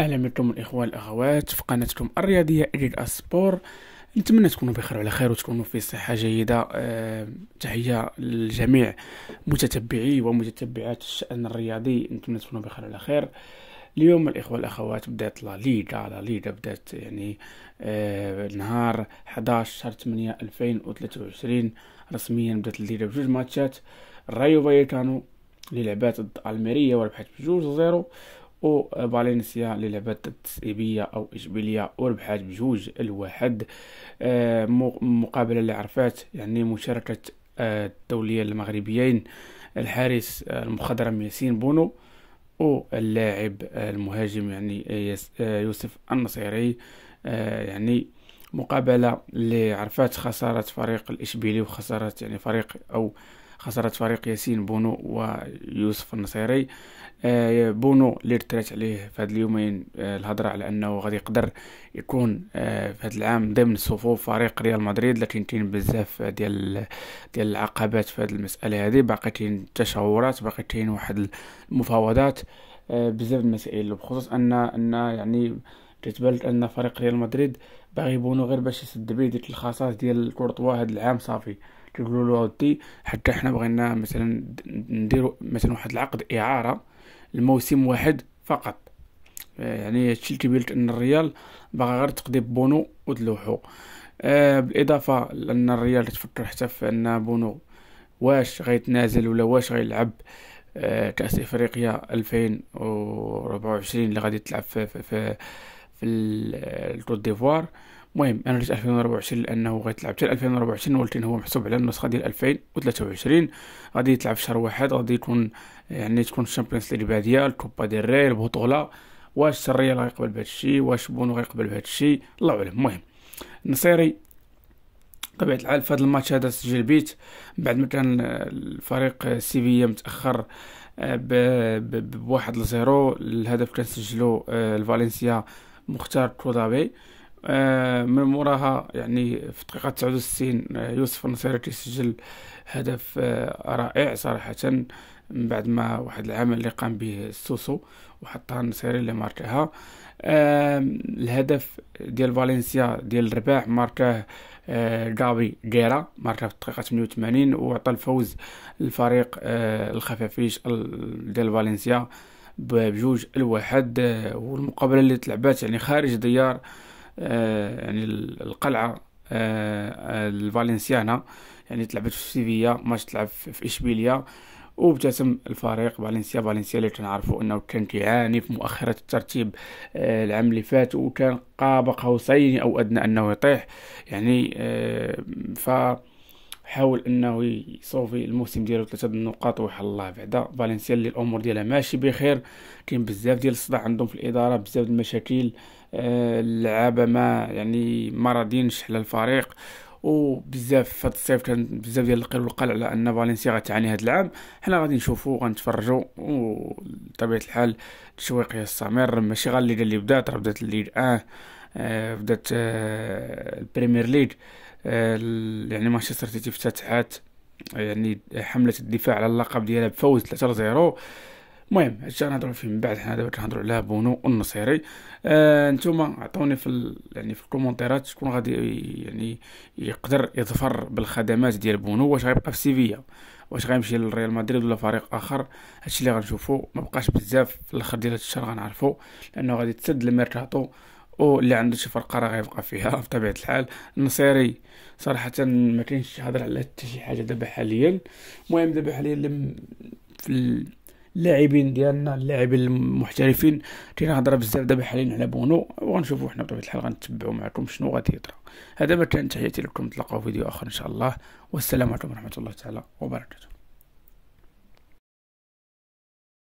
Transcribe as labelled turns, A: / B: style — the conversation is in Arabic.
A: اهلا بكم الاخوه الاخوات في قناتكم الرياضيه اجد اسبور نتمنى تكونوا بخير وعلى خير وتكونوا في صحه جيده أه تحيه لجميع متتبعي ومتتبعات الشان الرياضي نتمنى تكونوا بخير وعلى خير اليوم الاخوه الاخوات بدات لا ليغا لا ليغا بدات يعني آه نهار 11 شهر 8 2023 رسميا بدات الليغا بجوج ماتشات الرايو فايكانو اللي لعبات ضد الميريا وربحت بجوج زيرو فالنسيا اللي لعبات تسيبية أو إشبيلية وربحات بجوج الواحد آه، مقابلة اللي عرفات يعني مشاركة آه، الدولية المغربيين الحارس آه، المخضرم ياسين بونو واللاعب المهاجم يعني يوسف النصيري يعني مقابلة اللي عرفات خسارة فريق الإشبيلي وخسارة يعني فريق أو خسرت فريق ياسين بونو ويوسف النصيري آه، بونو اللي رتلات عليه في هاد اليومين آه، الهضره على انه غادي يقدر يكون آه، في هاد العام ضمن صفوف فريق ريال مدريد لكن كاين بزاف ديال ديال العقبات في هاد المساله هذه باقي كاين تشاورات باقي كاين واحد المفاوضات بزاف المسائل بخصوص ان ان يعني كتبان ان فريق ريال مدريد باغي بونو غير باش يسد به ديك الخصائص ديال كورتوا هاد العام صافي كيقولوا له اودي حتى حنا بغينا مثلا نديرو مثلا واحد العقد اعاره لموسم واحد فقط آه، يعني هادشي اللي كيبين ان الريال باغا غير تقضي بونو وتلوحو آه بالاضافه لان الريال تفكر حتى في ان بونو واش غيتنازل ولا واش غيلعب آه كاس افريقيا 2024 اللي غادي تلعب في في في, في آه، الكوت ديفوار المهم انا ليش 2024 لانه غادي تلعب حتى 2024 ولكن هو محسوب على النسخه ديال 2023 غادي تلعب في شهر واحد غادي يكون يعني تكون الشامبيونز ليغ باديه الكوبا ديال ري البطوله واش السريه اللي غيقبل بهذا الشيء واش بونو غيقبل بهذا الشيء الله اعلم المهم النصيري طبيعة الحال في هذا الماتش هذا سجل بيت بعد ما كان الفريق سيفيا متاخر آه، بواحد لزيرو الهدف كان سجلو آه، الفالنسيا مختار كودابي آه، من موراها يعني في الدقيقة 69 آه، يوسف النصيري كيسجل هدف آه، رائع صراحة من بعد ما واحد العمل اللي قام به سوسو وحطها النصيري اللي ماركاها الهدف ديال فالنسيا ديال الرباح ماركاه غابي غيرا ماركاه في الدقيقة 88 وعطى الفوز للفريق الخفافيش ديال فالنسيا بجوج الواحد والمقابلة اللي تلعبات يعني خارج ديار آه، يعني القلعه آه، الفالنسيانا يعني تلعبت في سيفيا ماتش تلعب في اشبيليا وبتسم الفريق فالنسيا فالنسيا اللي تنعرفوا انه كان كيعاني في مؤخرة الترتيب آه، العام اللي فات وكان قاب قوسين او ادنى انه يطيح يعني ف حاول انه يصوفي الموسم ديالو ثلاثه د النقاط وحال الله بعدا فالنسيا اللي الامور ديالها ماشي بخير كاين بزاف ديال الصداع عندهم في الاداره بزاف ديال المشاكل آه، اللعابه ما يعني ما راضينش على الفريق وبزاف في هذا الصيف كان بزاف ديال القيل والقال على ان فالنسيا غتعاني هذا العام حنا غادي نشوفو غنتفرجوا وطبيعه الحال التشويق يستمر ماشي غير اللي بدات بدات الليغ 1 آه بدات آه البريمير ليغ يعني مانشستر سيتي افتتحت يعني حمله الدفاع على اللقب ديالها بفوز 3 0 المهم هادشي غنهضرو فيه من بعد حنا دابا كنهضرو على بونو النصيري آه نتوما عطوني في ال... يعني في الكومونتيرات شكون غادي يعني يقدر يظفر بالخدمات ديال بونو واش غيبقى في سيفيا واش غيمشي لريال مدريد ولا فريق اخر هادشي اللي غنشوفو ما بقاش بزاف في الاخر ديال هاد الشهر غنعرفو لانه غادي تسد الميركاتو واللي عنده شي فرقه راه غيبقى فيها بطبيعه الحال النصيري صراحه ما كاينش هضر على حتى شي حاجه دابا حاليا المهم دابا حاليا في اللاعبين ديالنا اللاعبين المحترفين هضره بزاف دابا حاليا على بونو وغنشوفوا حنا بطبيعه الحال غنتبعوا معكم شنو غادي يطرا هذا ما كان تحياتي لكم نتلاقاو في فيديو اخر ان شاء الله والسلام عليكم ورحمه الله تعالى وبركاته